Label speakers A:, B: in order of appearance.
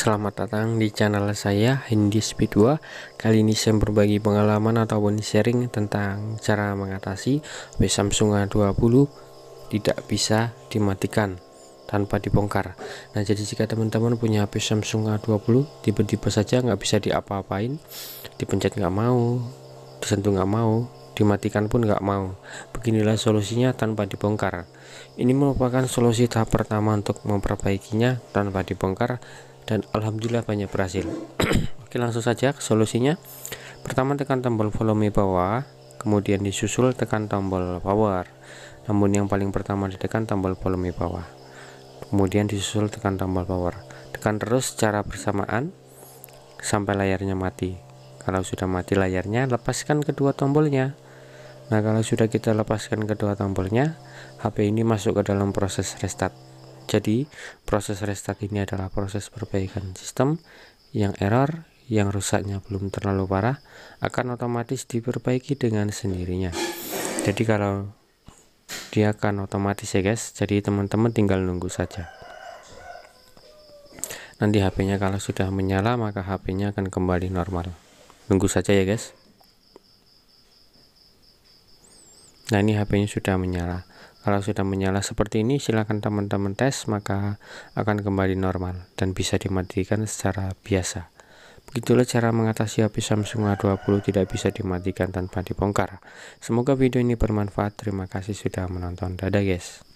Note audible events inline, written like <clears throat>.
A: selamat datang di channel saya Hindi Speed 2 Kali ini saya berbagi pengalaman ataupun sharing tentang cara mengatasi HP Samsung A20 tidak bisa dimatikan tanpa dibongkar Nah jadi jika teman-teman punya HP Samsung A20 tiba-tiba saja nggak bisa diapa-apain dipencet nggak mau disentuh nggak mau dimatikan pun nggak mau beginilah solusinya tanpa dibongkar ini merupakan solusi tahap pertama untuk memperbaikinya tanpa dibongkar dan alhamdulillah banyak berhasil <clears throat> oke langsung saja ke solusinya pertama tekan tombol volume bawah kemudian disusul tekan tombol power namun yang paling pertama ditekan tombol volume bawah kemudian disusul tekan tombol power tekan terus secara bersamaan sampai layarnya mati kalau sudah mati layarnya lepaskan kedua tombolnya nah kalau sudah kita lepaskan kedua tombolnya HP ini masuk ke dalam proses restart jadi, proses restart ini adalah proses perbaikan sistem yang error yang rusaknya belum terlalu parah akan otomatis diperbaiki dengan sendirinya. Jadi kalau dia akan otomatis ya guys, jadi teman-teman tinggal nunggu saja. Nanti HP-nya kalau sudah menyala maka HP-nya akan kembali normal. Nunggu saja ya guys. Nah ini HP-nya sudah menyala. Kalau sudah menyala seperti ini, silakan teman-teman tes, maka akan kembali normal dan bisa dimatikan secara biasa. Begitulah cara mengatasi HP Samsung A20 tidak bisa dimatikan tanpa dibongkar. Semoga video ini bermanfaat. Terima kasih sudah menonton. Dadah guys.